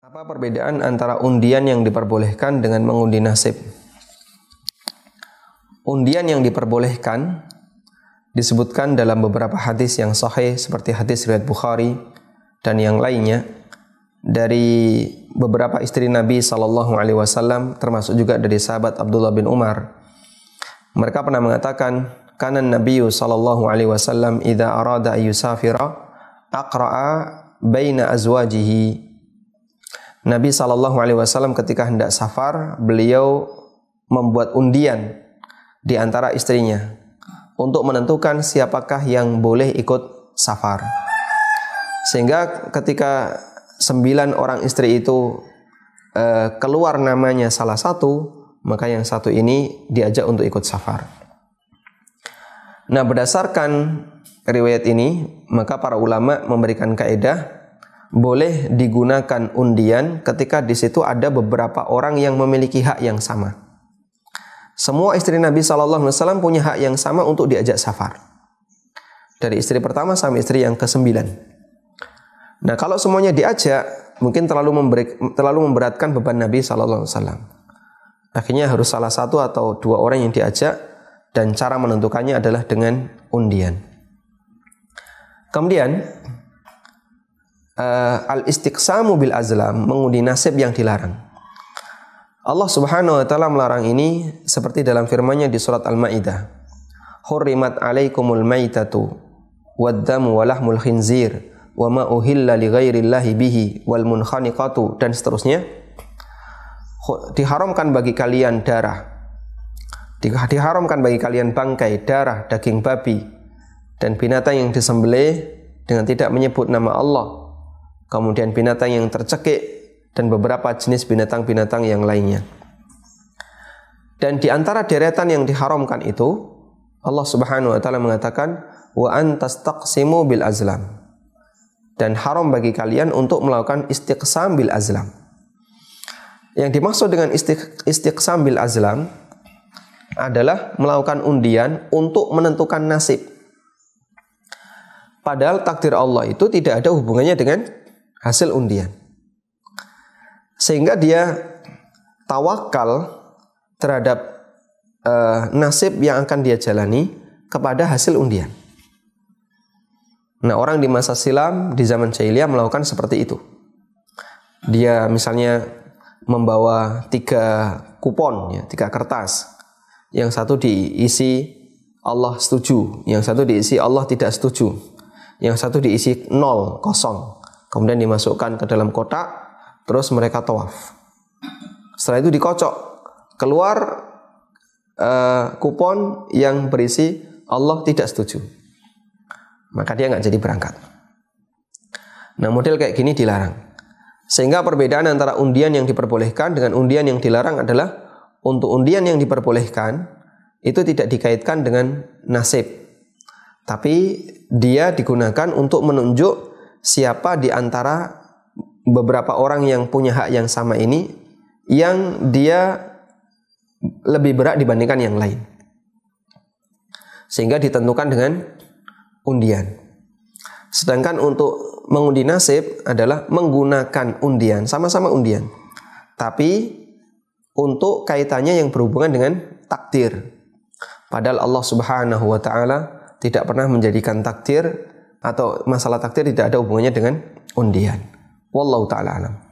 Apa perbedaan antara undian yang diperbolehkan dengan mengundi nasib? Undian yang diperbolehkan disebutkan dalam beberapa hadis yang sahih seperti hadis riwayat Bukhari dan yang lainnya dari beberapa istri Nabi Shallallahu Alaihi Wasallam termasuk juga dari sahabat Abdullah bin Umar. Mereka pernah mengatakan kanan Nabi Shallallahu Alaihi Wasallam idza arada ayusafira aqra'a baina azwajihi Nabi Shallallahu Alaihi Wasallam ketika hendak safar, beliau membuat undian di antara istrinya untuk menentukan siapakah yang boleh ikut safar. Sehingga ketika sembilan orang istri itu eh, keluar namanya salah satu, maka yang satu ini diajak untuk ikut safar. Nah berdasarkan riwayat ini, maka para ulama memberikan kaedah boleh digunakan undian ketika di situ ada beberapa orang yang memiliki hak yang sama. Semua istri Nabi Shallallahu Alaihi Wasallam punya hak yang sama untuk diajak safar. Dari istri pertama sampai istri yang ke kesembilan. Nah kalau semuanya diajak, mungkin terlalu memberi, terlalu memberatkan beban Nabi Shallallahu Alaihi Wasallam. Akhirnya harus salah satu atau dua orang yang diajak dan cara menentukannya adalah dengan undian. Kemudian uh, eh, al istiqsamu bil azlam mengundi nasib yang dilarang. Allah Subhanahu wa taala melarang ini seperti dalam firman-Nya di surat Al-Maidah. Hurrimat alaikumul maitatu waddamu walahmul khinzir wa ma uhilla li ghairillahi bihi wal munkhaniqatu dan seterusnya. Diharamkan bagi kalian darah. Diharamkan bagi kalian bangkai, darah, daging babi dan binatang yang disembelih dengan tidak menyebut nama Allah kemudian binatang yang tercekik dan beberapa jenis binatang-binatang yang lainnya. Dan di antara deretan yang diharamkan itu Allah Subhanahu wa taala mengatakan wa antastaqsimu bil azlam. Dan haram bagi kalian untuk melakukan istiqsam bil azlam. Yang dimaksud dengan istiq, istiqsam bil azlam adalah melakukan undian untuk menentukan nasib. Padahal takdir Allah itu tidak ada hubungannya dengan hasil undian. Sehingga dia tawakal terhadap uh, nasib yang akan dia jalani kepada hasil undian. Nah, orang di masa silam di zaman jahiliyah melakukan seperti itu. Dia misalnya membawa tiga kupon, ya, tiga kertas. Yang satu diisi Allah setuju, yang satu diisi Allah tidak setuju, yang satu diisi nol kosong. Kemudian dimasukkan ke dalam kotak, terus mereka tawaf. Setelah itu dikocok, keluar uh, kupon yang berisi Allah tidak setuju. Maka dia nggak jadi berangkat. Nah model kayak gini dilarang. Sehingga perbedaan antara undian yang diperbolehkan dengan undian yang dilarang adalah untuk undian yang diperbolehkan itu tidak dikaitkan dengan nasib, tapi dia digunakan untuk menunjuk siapa di antara beberapa orang yang punya hak yang sama ini yang dia lebih berat dibandingkan yang lain. Sehingga ditentukan dengan undian. Sedangkan untuk mengundi nasib adalah menggunakan undian, sama-sama undian. Tapi untuk kaitannya yang berhubungan dengan takdir. Padahal Allah Subhanahu wa taala tidak pernah menjadikan takdir atau masalah takdir tidak ada hubungannya dengan undian. Wallahu taala alam.